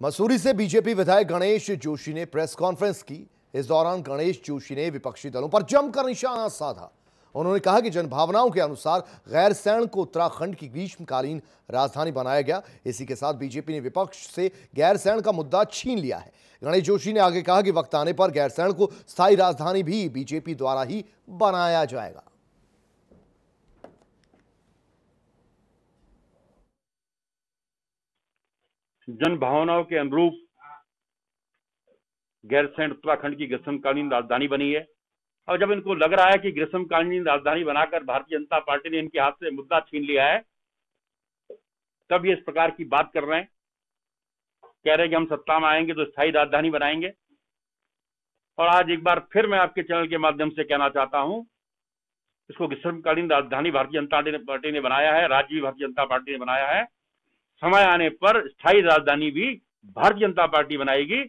मसूरी से बीजेपी विधायक गणेश जोशी ने प्रेस कॉन्फ्रेंस की इस दौरान गणेश जोशी ने विपक्षी दलों पर जमकर निशाना साधा उन्होंने कहा कि जनभावनाओं के अनुसार गैरसैण को उत्तराखंड की ग्रीष्मकालीन राजधानी बनाया गया इसी के साथ बीजेपी ने विपक्ष से गैरसैण का मुद्दा छीन लिया है गणेश जोशी ने आगे कहा कि वक्त आने पर गैरसैण को स्थायी राजधानी भी बीजेपी द्वारा ही बनाया जाएगा जन भावनाओं के अनुरूप गैरसैंड उत्तराखंड की ग्रीष्मकालीन राजधानी बनी है और जब इनको लग रहा है कि ग्रीष्मकालीन राजधानी बनाकर भारतीय जनता पार्टी ने इनके हाथ से मुद्दा छीन लिया है तब ये इस प्रकार की बात कर रहे हैं कह रहे हैं कि हम सत्ता में आएंगे तो स्थायी राजधानी बनाएंगे और आज एक बार फिर मैं आपके चैनल के माध्यम से कहना चाहता हूं इसको ग्रीष्मकालीन राजधानी भारतीय जनता पार्टी ने बनाया है राज्य भी भारतीय जनता पार्टी ने बनाया है समय आने पर स्थायी राजधानी भी भारतीय जनता पार्टी बनाएगी